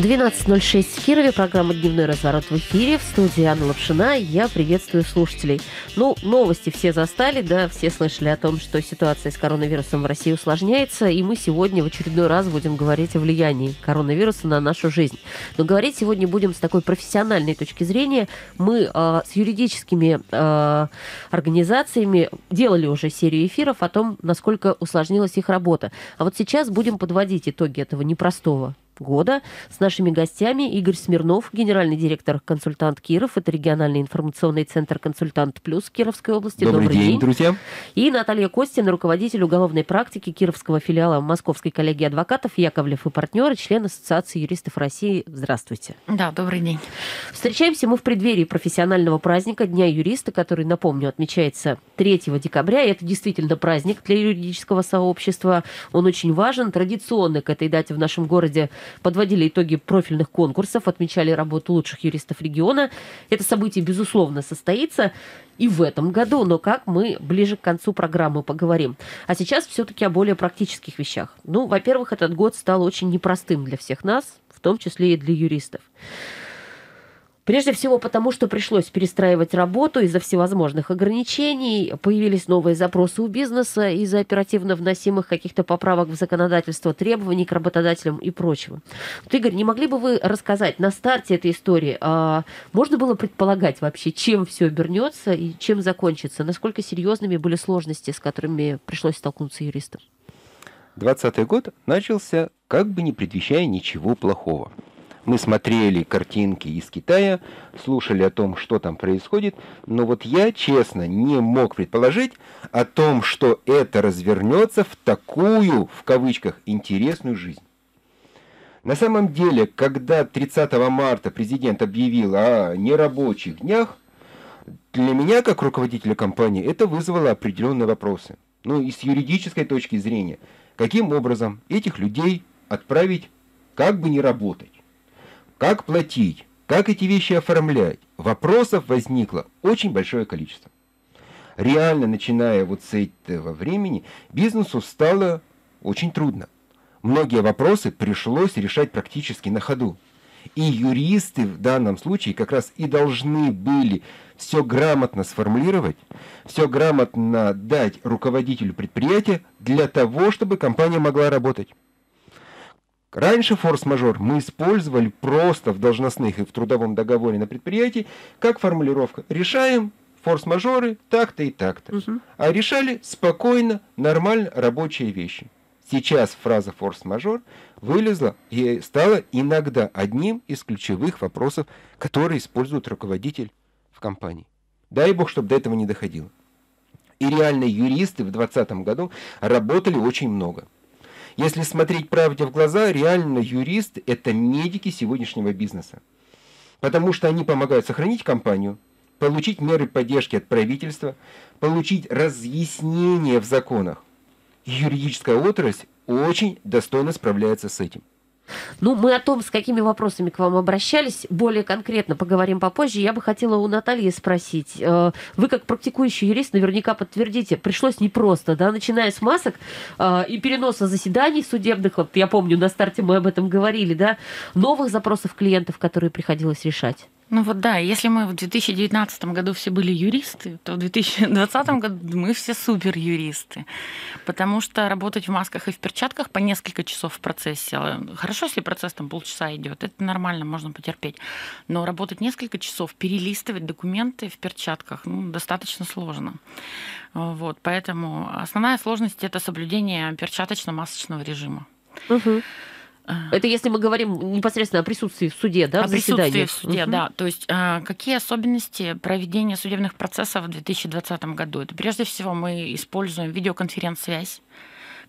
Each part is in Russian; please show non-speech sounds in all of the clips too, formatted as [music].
12.06 в Кирове, программа «Дневной разворот» в эфире, в студии Анна Лапшина, я приветствую слушателей. Ну, новости все застали, да, все слышали о том, что ситуация с коронавирусом в России усложняется, и мы сегодня в очередной раз будем говорить о влиянии коронавируса на нашу жизнь. Но говорить сегодня будем с такой профессиональной точки зрения. Мы э, с юридическими э, организациями делали уже серию эфиров о том, насколько усложнилась их работа. А вот сейчас будем подводить итоги этого непростого года. С нашими гостями Игорь Смирнов, генеральный директор «Консультант Киров». Это региональный информационный центр «Консультант Плюс» Кировской области. Добрый, Добрый день, день, друзья. И Наталья Костина, руководитель уголовной практики Кировского филиала Московской коллегии адвокатов Яковлев и партнеры, член Ассоциации юристов России. Здравствуйте. Да, добрый день. Встречаемся мы в преддверии профессионального праздника Дня юриста, который, напомню, отмечается 3 декабря. И это действительно праздник для юридического сообщества. Он очень важен. Традиционно к этой дате в нашем городе подводили итоги профильных конкурсов, отмечали работу лучших юристов региона. Это событие, безусловно, состоится и в этом году, но как мы ближе к концу программы поговорим. А сейчас все-таки о более практических вещах. Ну, во-первых, этот год стал очень непростым для всех нас, в том числе и для юристов. Прежде всего потому, что пришлось перестраивать работу из-за всевозможных ограничений, появились новые запросы у бизнеса из-за оперативно вносимых каких-то поправок в законодательство, требований к работодателям и прочего. Вот, Игорь, не могли бы вы рассказать на старте этой истории, а можно было предполагать вообще, чем все обернется и чем закончится? Насколько серьезными были сложности, с которыми пришлось столкнуться юристам? 2020 год начался, как бы не предвещая ничего плохого. Мы смотрели картинки из Китая, слушали о том, что там происходит, но вот я, честно, не мог предположить о том, что это развернется в такую, в кавычках, интересную жизнь. На самом деле, когда 30 марта президент объявил о нерабочих днях, для меня, как руководителя компании, это вызвало определенные вопросы. Ну и с юридической точки зрения, каким образом этих людей отправить как бы не работать? как платить, как эти вещи оформлять, вопросов возникло очень большое количество. Реально, начиная вот с этого времени, бизнесу стало очень трудно. Многие вопросы пришлось решать практически на ходу. И юристы в данном случае как раз и должны были все грамотно сформулировать, все грамотно дать руководителю предприятия для того, чтобы компания могла работать. Раньше форс-мажор мы использовали просто в должностных и в трудовом договоре на предприятии как формулировка «решаем форс-мажоры так-то и так-то». Угу. А решали спокойно, нормально рабочие вещи. Сейчас фраза «форс-мажор» вылезла и стала иногда одним из ключевых вопросов, которые использует руководитель в компании. Дай бог, чтобы до этого не доходило. И реально юристы в 2020 году работали очень много. Если смотреть правде в глаза, реально юрист – это медики сегодняшнего бизнеса. Потому что они помогают сохранить компанию, получить меры поддержки от правительства, получить разъяснение в законах. Юридическая отрасль очень достойно справляется с этим. Ну, мы о том, с какими вопросами к вам обращались, более конкретно поговорим попозже. Я бы хотела у Натальи спросить. Э, вы, как практикующий юрист, наверняка подтвердите, пришлось непросто, да, начиная с масок э, и переноса заседаний судебных, вот я помню, на старте мы об этом говорили, да, новых запросов клиентов, которые приходилось решать. Ну вот да, если мы в 2019 году все были юристы, то в 2020 году мы все супер юристы. Потому что работать в масках и в перчатках по несколько часов в процессе, э, хорошо, если процесс там полчаса идет, это нормально, можно потерпеть. Но работать несколько часов, перелистывать документы в перчатках, ну, достаточно сложно. Вот, поэтому основная сложность это соблюдение перчаточно-масочного режима. Угу. Это если мы говорим непосредственно о присутствии в суде, да, о в присутствии в суде, угу. да. То есть а, какие особенности проведения судебных процессов в 2020 году? Это прежде всего мы используем видеоконференц-связь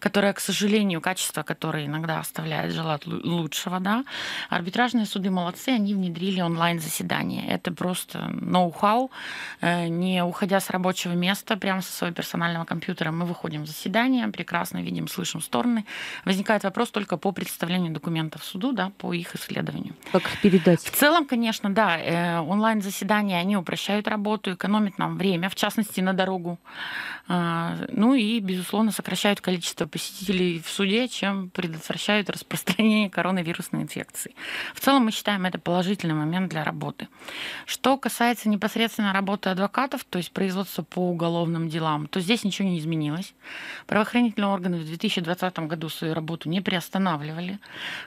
которая, к сожалению, качество которое иногда оставляет желать лучшего, да. Арбитражные суды молодцы, они внедрили онлайн-заседание. Это просто ноу-хау. Э, не уходя с рабочего места, прямо со своего персонального компьютера, мы выходим в заседание, прекрасно видим, слышим стороны. Возникает вопрос только по представлению документов суду, да, по их исследованию. Как их передать? В целом, конечно, да, э, онлайн-заседания, они упрощают работу, экономят нам время, в частности, на дорогу. Э, ну и, безусловно, сокращают количество посетителей в суде, чем предотвращают распространение коронавирусной инфекции. В целом мы считаем это положительный момент для работы. Что касается непосредственно работы адвокатов, то есть производства по уголовным делам, то здесь ничего не изменилось. Правоохранительные органы в 2020 году свою работу не приостанавливали.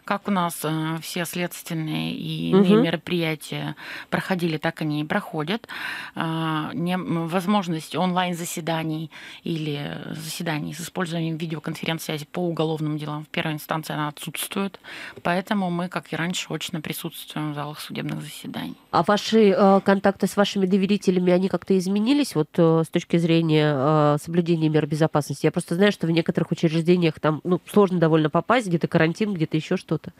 Как у нас э, все следственные и иные угу. мероприятия проходили, так они и проходят. Э, возможность онлайн-заседаний или э, заседаний с использованием видеоконференции конференц-связи по уголовным делам в первой инстанции она отсутствует, поэтому мы, как и раньше, очно присутствуем в залах судебных заседаний. А ваши э, контакты с вашими доверителями, они как-то изменились вот э, с точки зрения э, соблюдения мер безопасности? Я просто знаю, что в некоторых учреждениях там ну, сложно довольно попасть, где-то карантин, где-то еще что-то.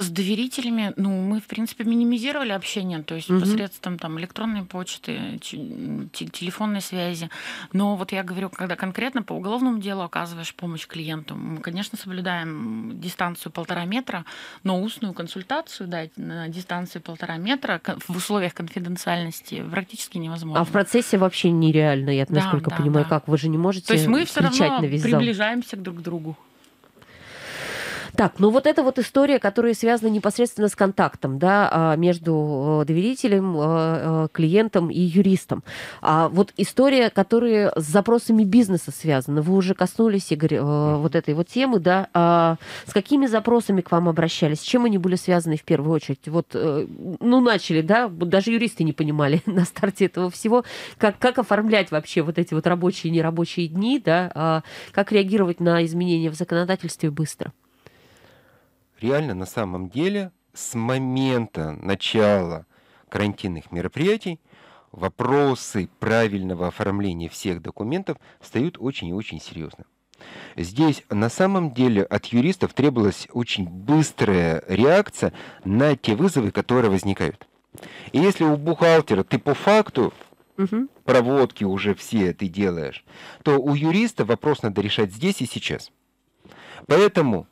С доверителями, ну, мы, в принципе, минимизировали общение, то есть угу. посредством там электронной почты, телефонной связи. Но вот я говорю, когда конкретно по уголовному делу оказываешь помощь клиенту, мы, конечно, соблюдаем дистанцию полтора метра, но устную консультацию дать на дистанции полтора метра в условиях конфиденциальности практически невозможно. А в процессе вообще нереально, я насколько да, понимаю, да. как вы же не можете. То есть мы все равно приближаемся друг к другу. Так, ну вот эта вот история, которая связана непосредственно с контактом, да, а, между э, доверителем, э, э, клиентом и юристом. А вот история, которая с запросами бизнеса связана. Вы уже коснулись, Игорь, вот этой вот темы, да. А с какими запросами к вам обращались? С чем они были связаны в первую очередь? Вот, ну, начали, да, даже юристы не понимали [laughs] на старте этого всего, как, как оформлять вообще вот эти вот рабочие и нерабочие дни, да, а как реагировать на изменения в законодательстве быстро реально на самом деле с момента начала карантинных мероприятий вопросы правильного оформления всех документов встают очень и очень серьезно. Здесь на самом деле от юристов требовалась очень быстрая реакция на те вызовы, которые возникают. И если у бухгалтера ты по факту угу. проводки уже все ты делаешь, то у юриста вопрос надо решать здесь и сейчас. Поэтому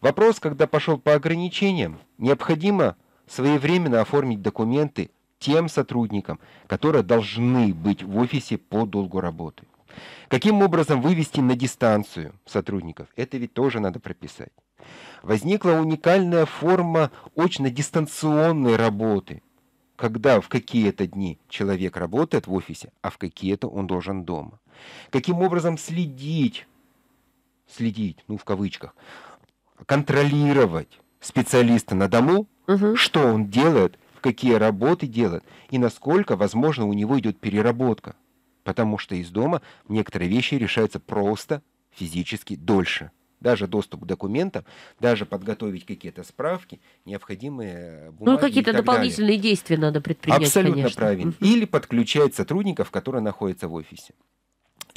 Вопрос, когда пошел по ограничениям, необходимо своевременно оформить документы тем сотрудникам, которые должны быть в офисе по долгу работы. Каким образом вывести на дистанцию сотрудников? Это ведь тоже надо прописать. Возникла уникальная форма очно-дистанционной работы, когда в какие-то дни человек работает в офисе, а в какие-то он должен дома. Каким образом следить, следить, ну в кавычках, контролировать специалиста на дому, угу. что он делает, какие работы делает и насколько, возможно, у него идет переработка. Потому что из дома некоторые вещи решаются просто физически дольше. Даже доступ к документам, даже подготовить какие-то справки, необходимые бумаги. Ну, какие-то дополнительные далее. действия надо предпринять. Абсолютно конечно. правильно. Или подключать сотрудников, которые находятся в офисе.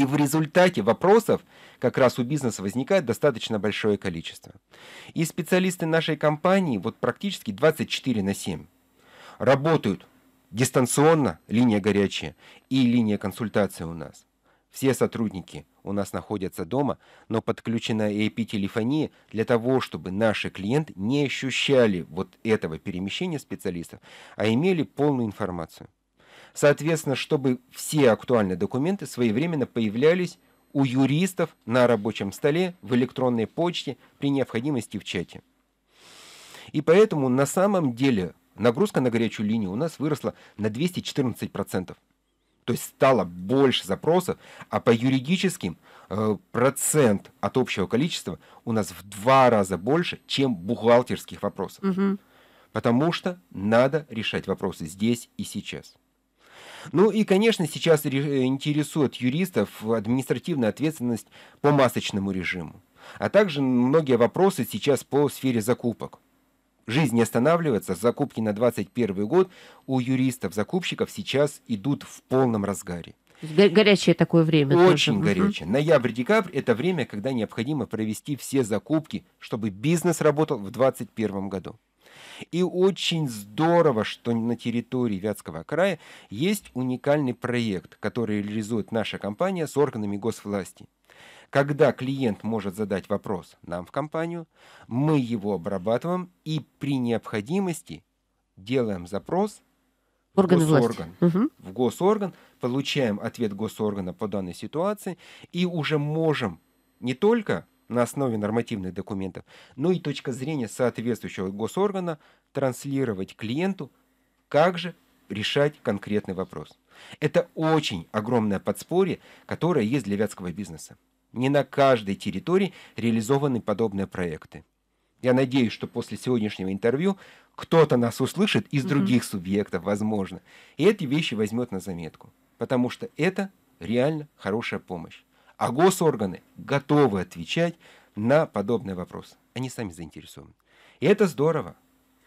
И в результате вопросов как раз у бизнеса возникает достаточно большое количество. И специалисты нашей компании вот практически 24 на 7 работают дистанционно, линия горячая и линия консультации у нас. Все сотрудники у нас находятся дома, но подключена EIP-телефония для того, чтобы наши клиенты не ощущали вот этого перемещения специалистов, а имели полную информацию. Соответственно, чтобы все актуальные документы своевременно появлялись у юристов на рабочем столе, в электронной почте, при необходимости в чате. И поэтому на самом деле нагрузка на горячую линию у нас выросла на 214%. То есть стало больше запросов, а по юридическим э, процент от общего количества у нас в два раза больше, чем бухгалтерских вопросов. Угу. Потому что надо решать вопросы здесь и сейчас. Ну и, конечно, сейчас э, интересует юристов административная ответственность по масочному режиму, а также многие вопросы сейчас по сфере закупок. Жизнь не останавливается, закупки на 2021 год у юристов-закупщиков сейчас идут в полном разгаре. Горячее такое время. Очень тоже. горячее. Угу. Ноябрь-декабрь – это время, когда необходимо провести все закупки, чтобы бизнес работал в 2021 году. И очень здорово, что на территории Вятского края есть уникальный проект, который реализует наша компания с органами госвласти когда клиент может задать вопрос нам в компанию, мы его обрабатываем и при необходимости делаем запрос Органы в госорган. Власти. Угу. В госорган получаем ответ госоргана по данной ситуации и уже можем не только на основе нормативных документов, ну и точка зрения соответствующего госоргана транслировать клиенту, как же решать конкретный вопрос. Это очень огромное подспорье, которое есть для вятского бизнеса. Не на каждой территории реализованы подобные проекты. Я надеюсь, что после сегодняшнего интервью кто-то нас услышит из других mm-hmm. субъектов, возможно, и эти вещи возьмет на заметку, потому что это реально хорошая помощь. А госорганы готовы отвечать на подобные вопросы. Они сами заинтересованы. И это здорово.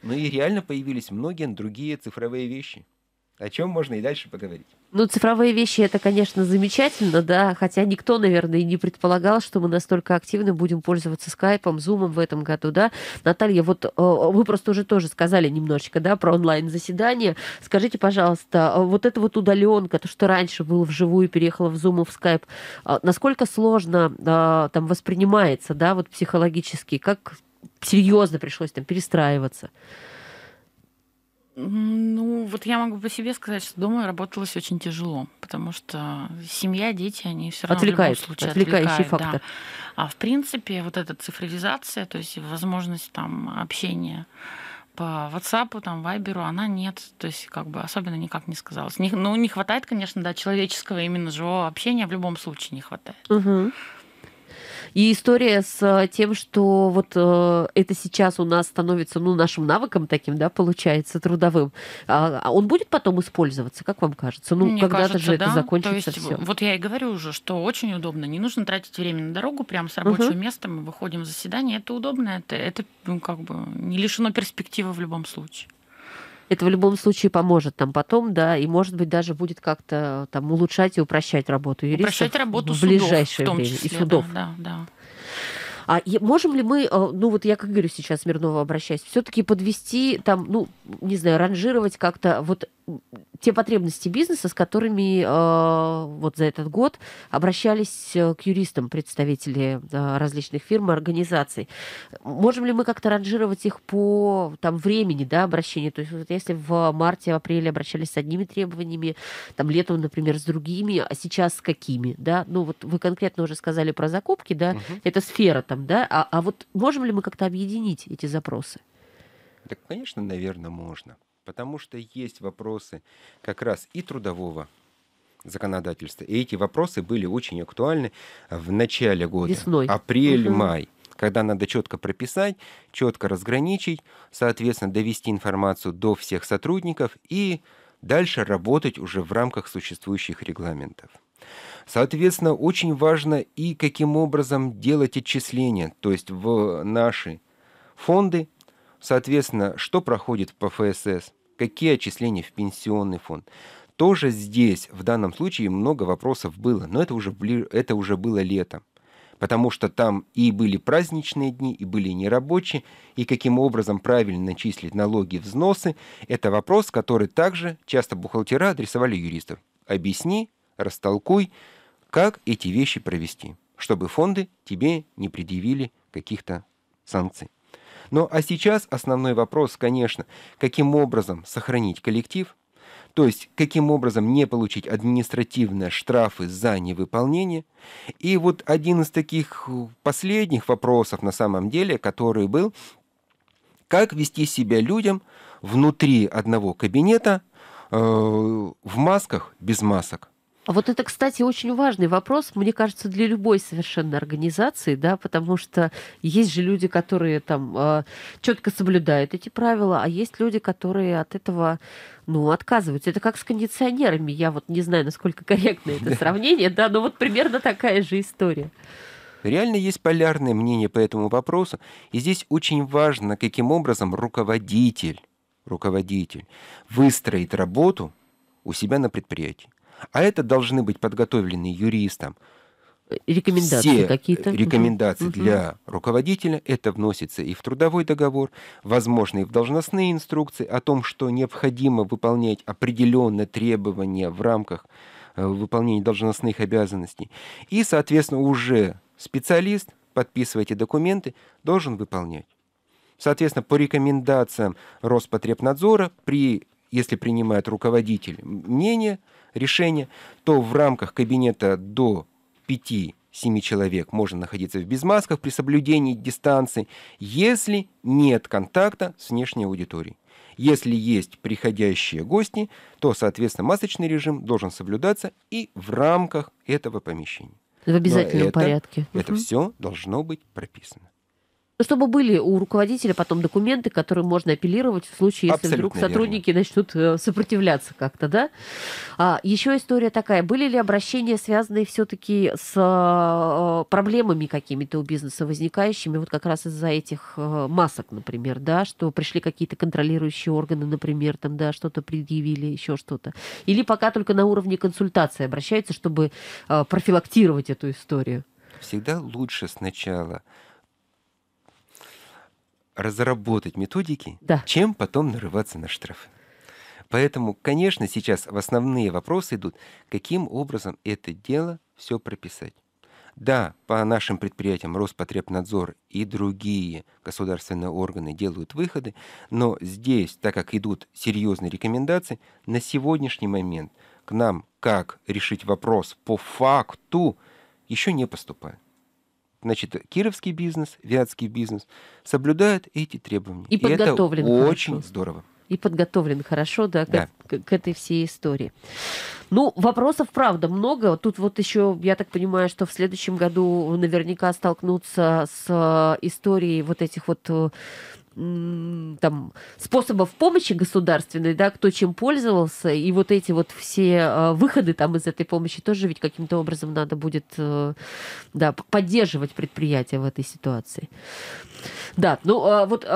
Но ну и реально появились многие другие цифровые вещи – о чем можно и дальше поговорить. Ну, цифровые вещи это, конечно, замечательно, да, хотя никто, наверное, и не предполагал, что мы настолько активно будем пользоваться скайпом, зумом в этом году, да. Наталья, вот э, вы просто уже тоже сказали немножечко, да, про онлайн-заседание. Скажите, пожалуйста, э, вот эта вот удаленка, то, что раньше было вживую, переехала в зум в скайп, э, насколько сложно там воспринимается, да, вот психологически, как серьезно пришлось там перестраиваться? Ну, вот я могу по себе сказать, что дома работалось очень тяжело, потому что семья, дети, они все равно отвлекают, в любом случае отвлекающий отвлекают, фактор. Да. А в принципе вот эта цифровизация, то есть возможность там общения по WhatsApp, там, Viber, она нет. То есть, как бы, особенно никак не сказалось. Не, ну, не хватает, конечно, да, человеческого именно живого общения в любом случае не хватает. Угу. И история с э, тем, что вот э, это сейчас у нас становится ну, нашим навыком таким, да, получается, трудовым. А, а он будет потом использоваться, как вам кажется? Ну, когда-то же да. это закончится То есть, все. Вот я и говорю уже, что очень удобно. Не нужно тратить время на дорогу, прямо с рабочего угу. места мы выходим в заседание. Это удобно, это, это ну, как бы не лишено перспективы в любом случае это в любом случае поможет нам потом, да, и, может быть, даже будет как-то там улучшать и упрощать работу юристов. Упрощать работу в судов, в том время. Числе, и судов. Да, да, А можем ли мы, э, ну вот я как говорю сейчас Смирнова обращаюсь, все-таки подвести там, ну, не знаю, ранжировать как-то вот те потребности бизнеса, с которыми э, вот за этот год обращались э, к юристам представители э, различных фирм и организаций. Можем ли мы как-то ранжировать их по там, времени да, обращения? То есть вот если в марте-апреле обращались с одними требованиями, там летом, например, с другими, а сейчас с какими? Да? Ну вот вы конкретно уже сказали про закупки, да, угу. это сфера там, да, а, а вот можем ли мы как-то объединить эти запросы? Да, конечно, наверное, можно. Потому что есть вопросы как раз и трудового законодательства. И эти вопросы были очень актуальны в начале года. Весной. Апрель, угу. май. Когда надо четко прописать, четко разграничить, соответственно, довести информацию до всех сотрудников и дальше работать уже в рамках существующих регламентов. Соответственно, очень важно и каким образом делать отчисления, то есть в наши фонды Соответственно, что проходит по ФСС? Какие отчисления в пенсионный фонд? Тоже здесь, в данном случае, много вопросов было, но это уже, это уже было летом. Потому что там и были праздничные дни, и были нерабочие, и каким образом правильно начислить налоги взносы, это вопрос, который также часто бухгалтера адресовали юристов. Объясни, растолкуй, как эти вещи провести, чтобы фонды тебе не предъявили каких-то санкций. Ну а сейчас основной вопрос, конечно, каким образом сохранить коллектив, то есть каким образом не получить административные штрафы за невыполнение. И вот один из таких э, последних вопросов на самом деле, который был, как вести себя людям внутри одного кабинета э, в масках, без масок. А вот это, кстати, очень важный вопрос, мне кажется, для любой совершенно организации, да, потому что есть же люди, которые там э, четко соблюдают эти правила, а есть люди, которые от этого, ну, отказываются. Это как с кондиционерами. Я вот не знаю, насколько корректно это сравнение, да, но вот примерно такая же история. Реально есть полярное мнение по этому вопросу, и здесь очень важно, каким образом руководитель, руководитель выстроит работу у себя на предприятии. А это должны быть подготовлены юристом Рекомендации какие-то? Рекомендации угу. для руководителя. Это вносится и в трудовой договор, возможно, и в должностные инструкции о том, что необходимо выполнять определенные требования в рамках э, выполнения должностных обязанностей. И, соответственно, уже специалист, подписывая эти документы, должен выполнять. Соответственно, по рекомендациям Роспотребнадзора, при, если принимает руководитель мнение – решения, то в рамках кабинета до 5-7 человек можно находиться в безмасках при соблюдении дистанции, если нет контакта с внешней аудиторией. Если есть приходящие гости, то, соответственно, масочный режим должен соблюдаться и в рамках этого помещения. В обязательном это, порядке. Это угу. все должно быть прописано. Ну, чтобы были у руководителя потом документы, которые можно апеллировать в случае, если Абсолютно вдруг сотрудники верно. начнут э, сопротивляться как-то, да? А, еще история такая. Были ли обращения, связанные все-таки с э, проблемами какими-то у бизнеса возникающими, вот как раз из-за этих э, масок, например, да, что пришли какие-то контролирующие органы, например, там, да, что-то предъявили, еще что-то? Или пока только на уровне консультации обращаются, чтобы профилактировать эту историю? Всегда лучше сначала – разработать методики, да. чем потом нарываться на штраф. Поэтому, конечно, сейчас в основные вопросы идут, каким образом это дело все прописать. Да, по нашим предприятиям Роспотребнадзор и другие государственные органы делают выходы, но здесь, так как идут серьезные рекомендации, на сегодняшний момент к нам, как решить вопрос по факту, еще не поступает значит, кировский бизнес, вятский бизнес соблюдают эти требования. И, и подготовлен. Это очень хорошо. здорово. И подготовлен хорошо, да, да. к, к этой всей истории. Ну, вопросов, правда, много. Тут вот еще, я так понимаю, что в следующем году наверняка столкнутся с э, историей вот этих вот э, там, способов помощи государственной, да, кто чем пользовался, и вот эти вот все э, выходы там из этой помощи тоже ведь каким-то образом надо будет э, да, поддерживать предприятие в этой ситуации. Да, ну э, вот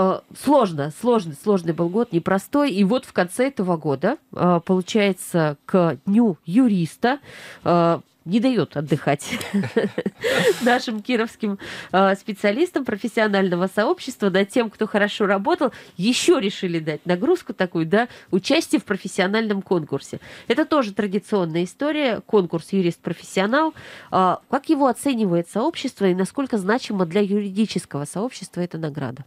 сложно, сложный, сложный был год, непростой. И вот в конце этого года, получается, к дню юриста не дает отдыхать [laughs] нашим кировским а, специалистам профессионального сообщества, да, тем, кто хорошо работал, еще решили дать нагрузку такую, да, участие в профессиональном конкурсе. Это тоже традиционная история, конкурс юрист-профессионал. А, как его оценивает сообщество и насколько значимо для юридического сообщества эта награда?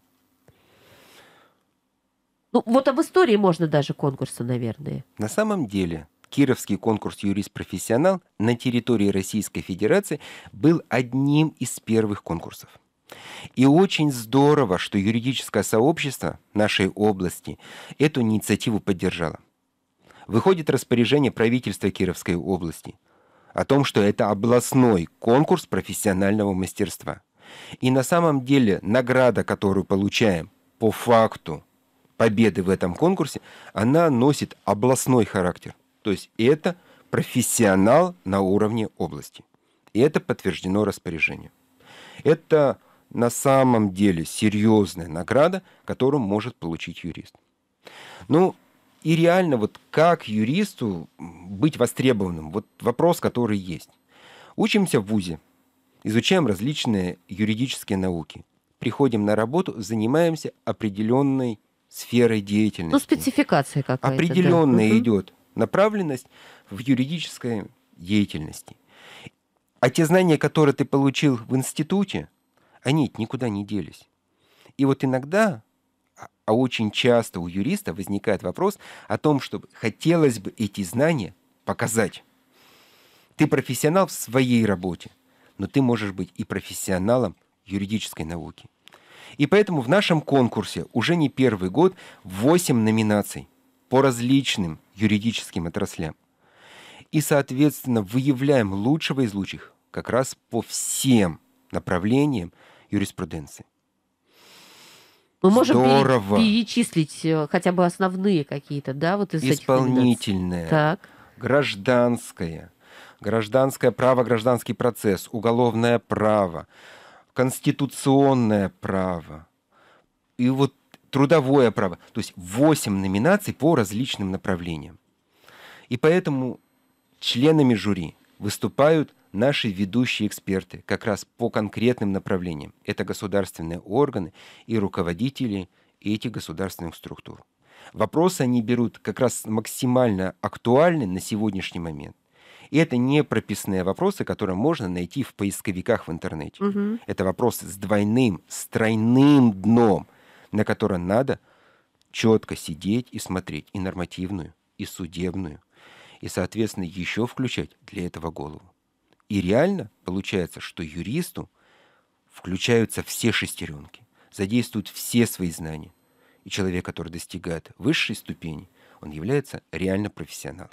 Ну, вот об истории можно даже конкурса, наверное. На самом деле, Кировский конкурс «Юрист-профессионал» на территории Российской Федерации был одним из первых конкурсов. И очень здорово, что юридическое сообщество нашей области эту инициативу поддержало. Выходит распоряжение правительства Кировской области о том, что это областной конкурс профессионального мастерства. И на самом деле награда, которую получаем по факту победы в этом конкурсе, она носит областной характер. То есть это профессионал на уровне области. И это подтверждено распоряжением. Это на самом деле серьезная награда, которую может получить юрист. Ну, и реально, вот как юристу быть востребованным? Вот вопрос, который есть. Учимся в ВУЗе, изучаем различные юридические науки, приходим на работу, занимаемся определенной сферой деятельности. Ну, спецификация какая-то. Определенная да. идет направленность в юридической деятельности. А те знания, которые ты получил в институте, они никуда не делись. И вот иногда, а, а очень часто у юриста возникает вопрос о том, что хотелось бы эти знания показать. Ты профессионал в своей работе, но ты можешь быть и профессионалом юридической науки. И поэтому в нашем конкурсе уже не первый год 8 номинаций – по различным юридическим отраслям. И, соответственно, выявляем лучшего из лучших как раз по всем направлениям юриспруденции. Мы можем Здорово. перечислить э, хотя бы основные какие-то, да, вот из Исполнительное, так. гражданское, гражданское право, гражданский процесс, уголовное право, конституционное право. И вот трудовое право. То есть 8 номинаций по различным направлениям. И поэтому членами жюри выступают наши ведущие эксперты как раз по конкретным направлениям. Это государственные органы и руководители этих государственных структур. Вопросы они берут как раз максимально актуальны на сегодняшний момент. И это не прописные вопросы, которые можно найти в поисковиках в интернете. Угу. Это вопросы с двойным, с тройным дном – на которой надо четко сидеть и смотреть и нормативную, и судебную, и, соответственно, еще включать для этого голову. И реально получается, что юристу включаются все шестеренки, задействуют все свои знания. И человек, который достигает высшей ступени, он является реально профессионалом.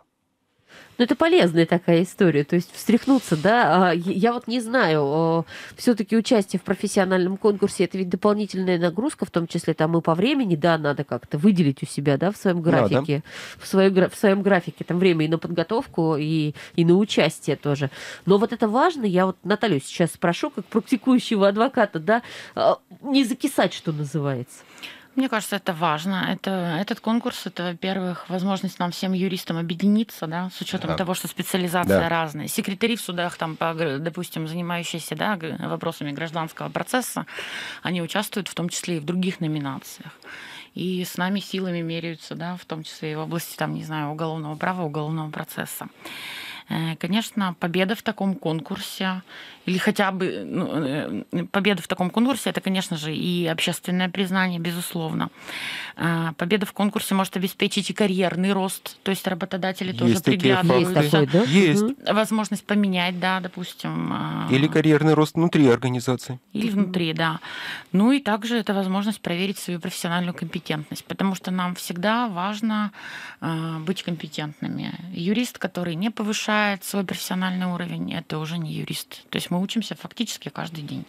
Ну, это полезная такая история, то есть встряхнуться, да. А, я вот не знаю, а, все-таки участие в профессиональном конкурсе это ведь дополнительная нагрузка, в том числе там и по времени, да, надо как-то выделить у себя, да, в своем графике, да, да. в, своем, в своем графике там время и на подготовку, и, и на участие тоже. Но вот это важно, я вот Наталью сейчас спрошу, как практикующего адвоката, да, а, не закисать, что называется. Мне кажется, это важно. Это, этот конкурс, это, во-первых, возможность нам всем юристам объединиться, да, с учетом да. того, что специализация да. разная. Секретари в судах, там, по, допустим, занимающиеся да, вопросами гражданского процесса, они участвуют в том числе и в других номинациях. И с нами силами меряются, да, в том числе и в области, там, не знаю, уголовного права, уголовного процесса. Э, конечно, победа в таком конкурсе, или хотя бы ну, э, победа в таком конкурсе, это, конечно же, и общественное признание, безусловно. Э, победа в конкурсе может обеспечить и карьерный рост, то есть работодатели есть тоже приглядываются. Есть, да? есть. Возможность поменять, да, допустим. Или карьерный рост внутри организации. Или внутри, да. Ну и также это возможность проверить свою профессиональную компетентность, потому что нам всегда важно быть компетентными. Юрист, который не повышает развивает свой профессиональный уровень, это уже не юрист. То есть мы учимся фактически каждый день.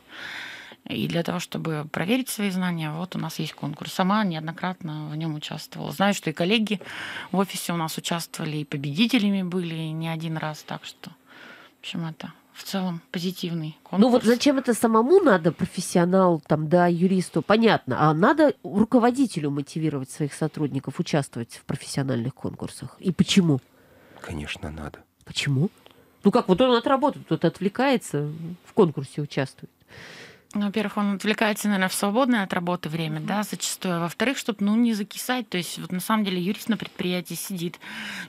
И для того, чтобы проверить свои знания, вот у нас есть конкурс. Сама неоднократно в нем участвовала. Знаю, что и коллеги в офисе у нас участвовали, и победителями были не один раз. Так что, в общем, это в целом позитивный конкурс. Ну вот зачем это самому надо, профессионалу, там, да, юристу, понятно. А надо руководителю мотивировать своих сотрудников участвовать в профессиональных конкурсах. И почему? Конечно, надо. Почему? Ну как, вот он от работы тут отвлекается, в конкурсе участвует. Ну, во-первых, он отвлекается, наверное, в свободное от работы время, да, зачастую. А во-вторых, чтобы, ну, не закисать. То есть, вот на самом деле юрист на предприятии сидит,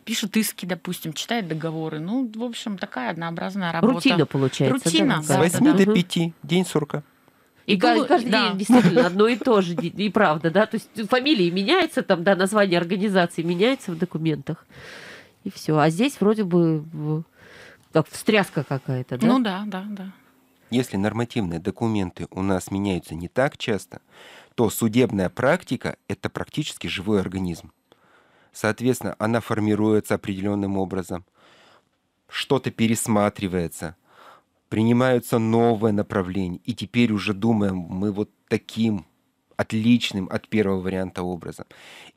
пишет иски, допустим, читает договоры. Ну, в общем, такая однообразная работа. Рутина получается. Рутина. Да, С 8 да, да. до 5, день сурка. И, и каждый, каждый да. день действительно одно и то же, и правда, да, то есть фамилии меняются, там, да, название организации меняется в документах и все. А здесь вроде бы как встряска какая-то, да? Ну да, да, да. Если нормативные документы у нас меняются не так часто, то судебная практика — это практически живой организм. Соответственно, она формируется определенным образом, что-то пересматривается, принимаются новые направления, и теперь уже думаем, мы вот таким отличным от первого варианта образом.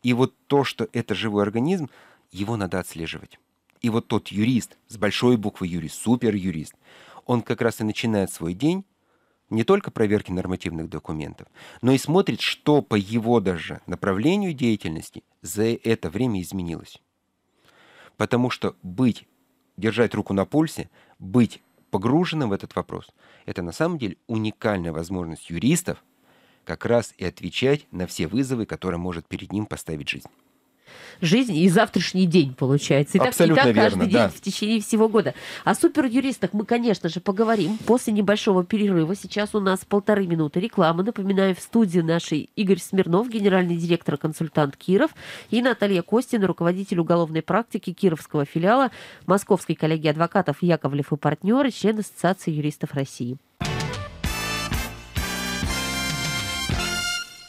И вот то, что это живой организм — его надо отслеживать. И вот тот юрист, с большой буквы юрист, супер-юрист, он как раз и начинает свой день не только проверки нормативных документов, но и смотрит, что по его даже направлению деятельности за это время изменилось. Потому что быть, держать руку на пульсе, быть погруженным в этот вопрос, это на самом деле уникальная возможность юристов как раз и отвечать на все вызовы, которые может перед ним поставить жизнь жизнь и завтрашний день, получается. И Абсолютно так, и так верно, каждый да. день в течение всего года. О суперюристах мы, конечно же, поговорим после небольшого перерыва. Сейчас у нас полторы минуты рекламы. Напоминаю, в студии нашей Игорь Смирнов, генеральный директор, консультант Киров, и Наталья Костина, руководитель уголовной практики Кировского филиала Московской коллегии адвокатов Яковлев и партнеры, член Ассоциации юристов России.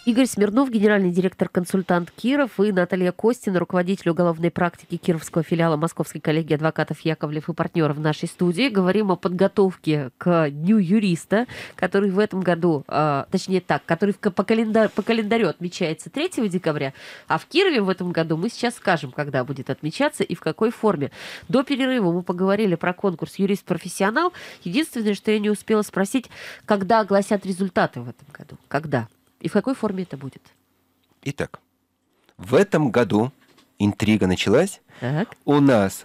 Игорь Смирнов, генеральный директор-консультант Киров, и Наталья Костина, руководитель уголовной практики Кировского филиала Московской коллегии адвокатов Яковлев и партнеров в нашей студии. Говорим о подготовке к Дню юриста, который в этом году, э, точнее так, который в, по, календар, по календарю отмечается 3 декабря, а в Кирове в этом году мы сейчас скажем, когда будет отмечаться и в какой форме. До перерыва мы поговорили про конкурс «Юрист-профессионал». Единственное, что я не успела спросить, когда огласят результаты в этом году? Когда? И в какой форме это будет? Итак, в этом году интрига началась. Так. У нас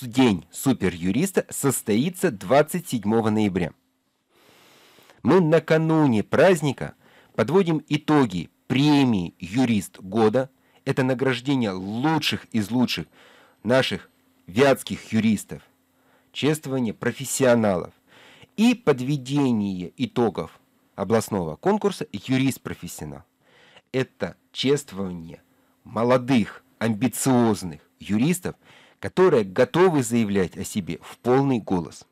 день суперюриста состоится 27 ноября. Мы накануне праздника подводим итоги премии «Юрист года». Это награждение лучших из лучших наших вятских юристов, чествование профессионалов и подведение итогов областного конкурса «Юрист-профессионал». Это чествование молодых, амбициозных юристов, которые готовы заявлять о себе в полный голос.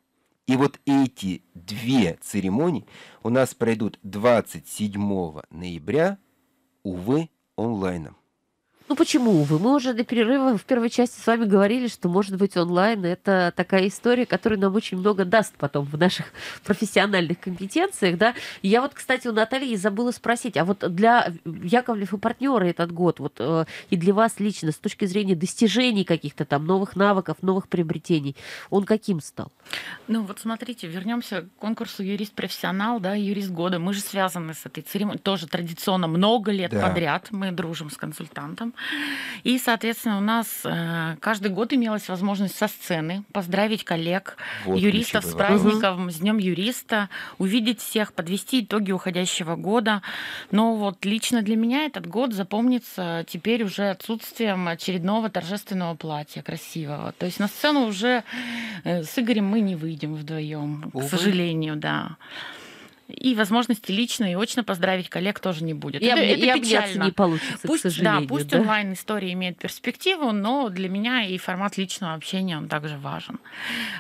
И вот эти две церемонии у нас пройдут 27 ноября, увы, онлайном. Ну почему вы? Мы уже до перерыва в первой части с вами говорили, что, может быть, онлайн это такая история, которая нам очень много даст потом в наших [laughs] профессиональных компетенциях, да. Я вот, кстати, у Натальи забыла спросить, а вот для Яковлев и партнера этот год, вот э, и для вас лично, с точки зрения достижений каких-то там новых навыков, новых приобретений, он каким стал? Ну вот смотрите, вернемся к конкурсу юрист-профессионал, да, юрист года. Мы же связаны с этой церемонией тоже традиционно много лет да. подряд мы дружим с консультантом. И, соответственно, у нас э, каждый год имелась возможность со сцены поздравить коллег, вот юристов с праздником, с Днем юриста, увидеть всех, подвести итоги уходящего года. Но вот лично для меня этот год запомнится теперь уже отсутствием очередного торжественного платья красивого. То есть на сцену уже э, с Игорем мы не выйдем вдвоем, к сожалению, да и возможности лично и очно поздравить коллег тоже не будет. И, это, и это печально. не получится, пусть, к сожалению. Да, пусть да? онлайн-история имеет перспективу, но для меня и формат личного общения, он также важен.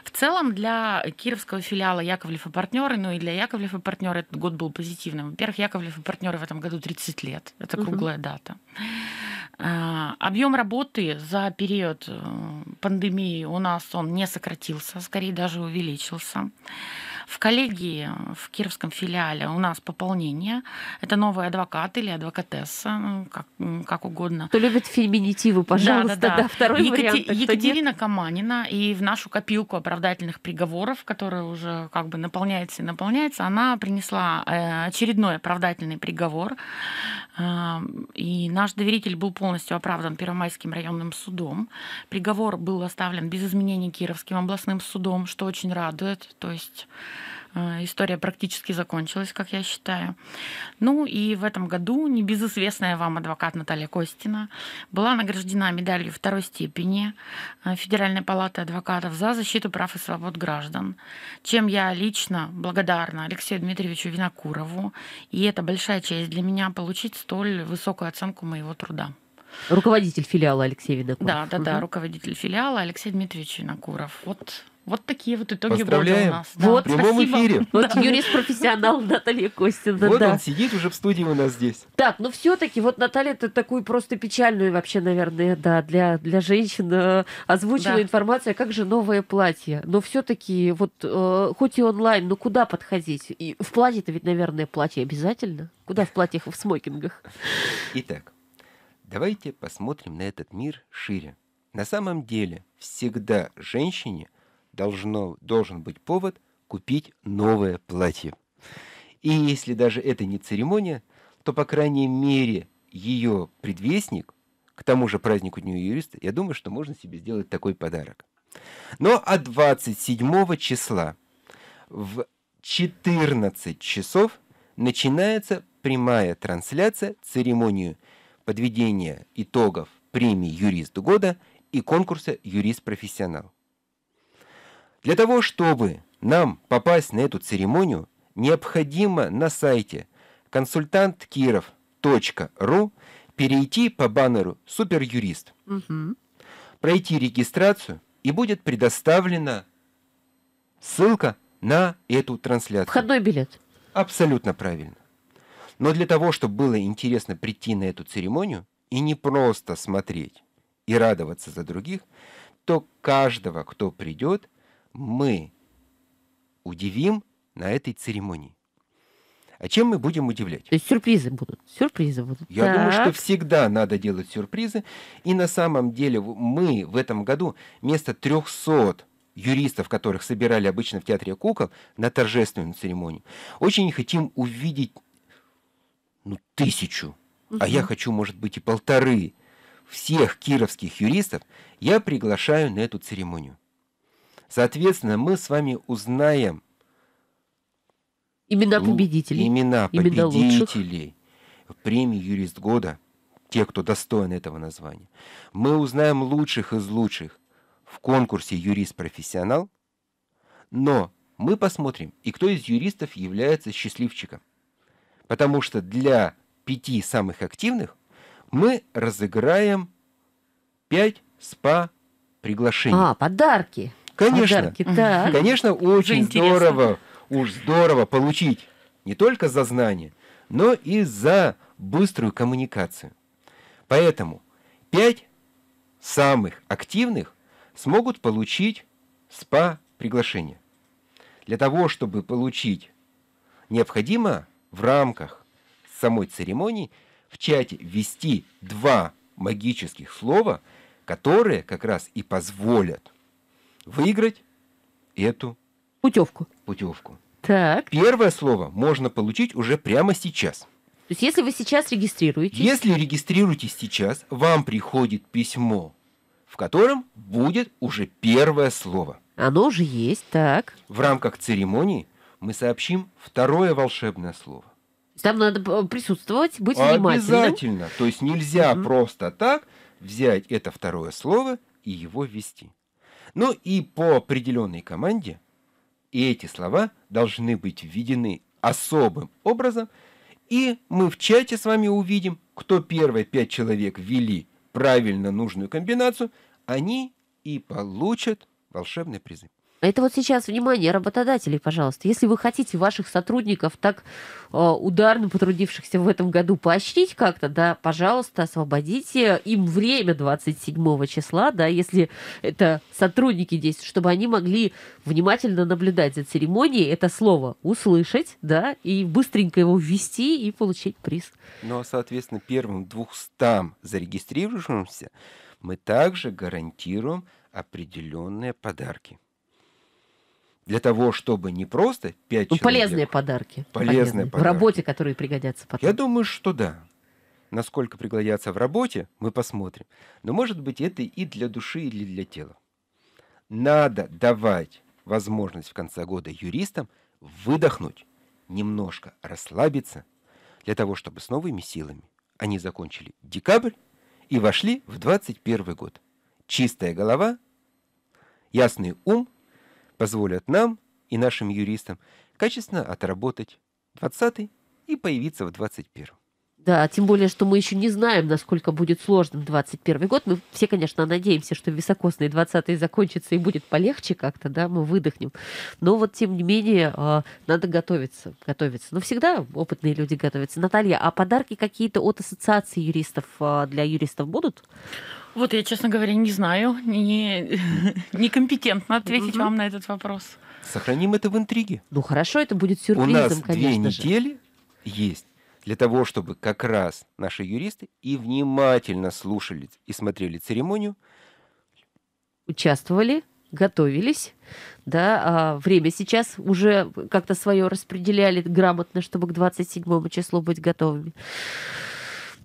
В целом для кировского филиала Яковлев и партнеры, ну и для Яковлев и партнеры этот год был позитивным. Во-первых, Яковлев и партнеры в этом году 30 лет. Это круглая угу. дата. А, объем работы за период э, пандемии у нас он не сократился, скорее даже увеличился. В коллегии в Кировском филиале у нас пополнение. Это новый адвокат или адвокатесса, ну, как, как угодно. Кто любит феминитивы, пожалуйста, да, да, да. да второй Екати... вариант. А Екатерина нет. Каманина и в нашу копилку оправдательных приговоров, которая уже как бы наполняется и наполняется, она принесла э, очередной оправдательный приговор. Э, и наш доверитель был полностью оправдан Первомайским районным судом. Приговор был оставлен без изменений Кировским областным судом, что очень радует. То есть Э, история практически закончилась, как я считаю. Ну и в этом году небезызвестная вам адвокат Наталья Костина была награждена медалью второй степени э, Федеральной палаты адвокатов за защиту прав и свобод граждан, чем я лично благодарна Алексею Дмитриевичу Винокурову. И это большая честь для меня получить столь высокую оценку моего труда. Руководитель филиала Алексей Винокуров. Да, да, да, угу. руководитель филиала Алексей Дмитриевич Винокуров. Вот вот такие вот итоги Поздравляем. года у нас. Да. Вот, в прямом спасибо. эфире. Вот юрист-профессионал Наталья Костина. Вот да. он сидит уже в студии у нас здесь. Так, ну все-таки вот Наталья это такую просто печальную вообще, наверное, да, для, для женщин э, озвучила да. информация, а как же новое платье. Но все-таки вот э, хоть и онлайн, но куда подходить? И в платье-то ведь, наверное, платье обязательно. Куда в платьях, в смокингах? Итак, давайте посмотрим на этот мир шире. На самом деле, всегда женщине должно, должен быть повод купить новое платье. И если даже это не церемония, то, по крайней мере, ее предвестник, к тому же празднику Дню юриста, я думаю, что можно себе сделать такой подарок. Но а 27 числа в 14 часов начинается прямая трансляция церемонию подведения итогов премии «Юрист года» и конкурса «Юрист-профессионал». Для того, чтобы нам попасть на эту церемонию, необходимо на сайте консультанткиров.ру перейти по баннеру «Суперюрист», угу. пройти регистрацию, и будет предоставлена ссылка на эту трансляцию. Входной билет. Абсолютно правильно. Но для того, чтобы было интересно прийти на эту церемонию и не просто смотреть и радоваться за других, то каждого, кто придет, мы удивим на этой церемонии. А чем мы будем удивлять? сюрпризы будут. Сюрпризы будут. Я так. думаю, что всегда надо делать сюрпризы. И на самом деле мы в этом году вместо 300 юристов, которых собирали обычно в театре кукол, на торжественную церемонию, очень хотим увидеть ну, тысячу, а я хочу, может быть, и полторы всех кировских юристов, я приглашаю на эту церемонию. Соответственно, мы с вами узнаем имена победителей, имена победителей в премии «Юрист года», те, кто достоин этого названия. Мы узнаем лучших из лучших в конкурсе «Юрист-профессионал», но мы посмотрим, и кто из юристов является счастливчиком. Потому что для пяти самых активных мы разыграем пять спа-приглашений. А, подарки. Конечно. Подарки, да. Конечно, очень здорово, уж здорово получить не только за знание, но и за быструю коммуникацию. Поэтому пять самых активных смогут получить СПА-приглашение. Для того, чтобы получить, необходимо в рамках самой церемонии в чате ввести два магических слова, которые как раз и позволят выиграть эту путевку. Путевку. Так. Первое слово можно получить уже прямо сейчас. То есть, если вы сейчас регистрируетесь... Если регистрируетесь сейчас, вам приходит письмо, в котором будет уже первое слово. Оно уже есть, так. В рамках церемонии мы сообщим второе волшебное слово. Там надо присутствовать, быть внимательным. Обязательно. То есть нельзя mm просто так взять это второе слово и его вести но и по определенной команде, и эти слова должны быть введены особым образом, и мы в чате с вами увидим, кто первые пять человек ввели правильно нужную комбинацию, они и получат волшебные призы. Это вот сейчас, внимание, работодателей, пожалуйста. Если вы хотите ваших сотрудников, так э, ударно потрудившихся в этом году, поощрить как-то, да, пожалуйста, освободите им время 27 числа, да, если это сотрудники действуют, чтобы они могли внимательно наблюдать за церемонией, это слово услышать, да, и быстренько его ввести и получить приз. Ну, а, соответственно, первым 200 зарегистрировавшимся мы также гарантируем определенные подарки для того, чтобы не просто пять ну, человек... Полезные подарки. Полезные, полезные подарки. В работе, которые пригодятся потом. Я думаю, что да. Насколько пригодятся в работе, мы посмотрим. Но, может быть, это и для души, или для тела. Надо давать возможность в конце года юристам выдохнуть, немножко расслабиться, для того, чтобы с новыми силами они закончили декабрь и вошли в 21 год. Чистая голова, ясный ум – позволят нам и нашим юристам качественно отработать 20 и появиться в 21. -м. Да, тем более, что мы еще не знаем, насколько будет сложным 21 год. Мы все, конечно, надеемся, что високосный 20 й закончится и будет полегче как-то, да, мы выдохнем. Но вот, тем не менее, а, надо готовиться, готовиться. Но всегда опытные люди готовятся. Наталья, а подарки какие-то от ассоциации юристов а, для юристов будут? Вот я, честно говоря, не знаю, не, [laughs] некомпетентно ответить вам на этот вопрос. Сохраним это в интриге. Ну хорошо, это будет сюрпризом, конечно У нас две недели есть для того, чтобы как раз наши юристы и внимательно слушали и смотрели церемонию. Участвовали, готовились, да, а время сейчас уже как-то свое распределяли грамотно, чтобы к 27 числу быть готовыми.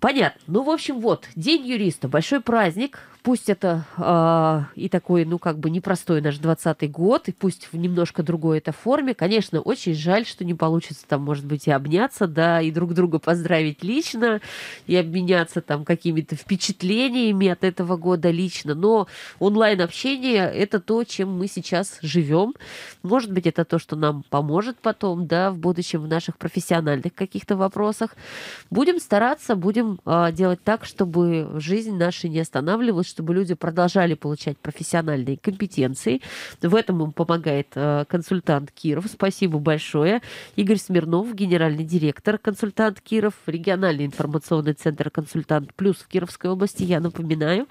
Понятно. Ну, в общем, вот, День юриста, большой праздник. Пусть это э, и такой, ну, как бы непростой наш 20 год, и пусть в немножко другой это форме. Конечно, очень жаль, что не получится там, может быть, и обняться, да, и друг друга поздравить лично, и обменяться там какими-то впечатлениями от этого года лично. Но онлайн-общение — это то, чем мы сейчас живем. Может быть, это то, что нам поможет потом, да, в будущем в наших профессиональных каких-то вопросах. Будем стараться, будем э, делать так, чтобы жизнь наша не останавливалась, чтобы люди продолжали получать профессиональные компетенции. В этом им помогает э, консультант Киров. Спасибо большое. Игорь Смирнов, генеральный директор консультант Киров, региональный информационный центр консультант плюс в Кировской области, я напоминаю.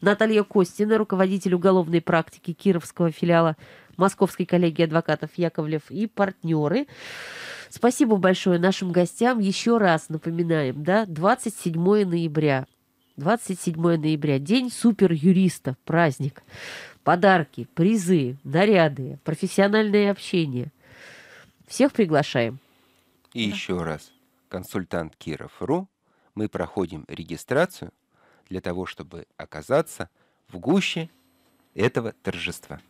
Наталья Костина, руководитель уголовной практики Кировского филиала Московской коллегии адвокатов Яковлев и партнеры. Спасибо большое нашим гостям. Еще раз напоминаем, да, 27 ноября 27 ноября – день супер-юристов, праздник. Подарки, призы, наряды, профессиональное общение. Всех приглашаем. И да. еще раз. Консультант Киров.ру. Мы проходим регистрацию для того, чтобы оказаться в гуще этого торжества.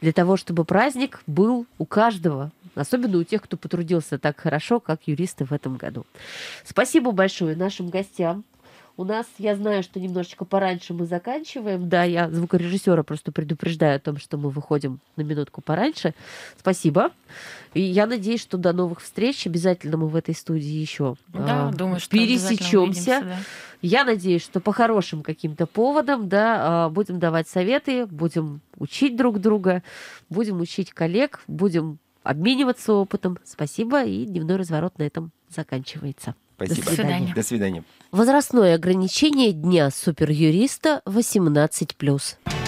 Для того, чтобы праздник был у каждого, особенно у тех, кто потрудился так хорошо, как юристы в этом году. Спасибо большое нашим гостям. У нас, я знаю, что немножечко пораньше мы заканчиваем. Да, я звукорежиссера просто предупреждаю о том, что мы выходим на минутку пораньше. Спасибо. И я надеюсь, что до новых встреч. Обязательно мы в этой студии еще да, а, пересечемся. Да. Я надеюсь, что по хорошим каким-то поводам, да, а, будем давать советы, будем учить друг друга, будем учить коллег, будем обмениваться опытом. Спасибо. И дневной разворот на этом заканчивается. Спасибо. До свидания. До свидания. Возрастное ограничение дня суперюриста 18+.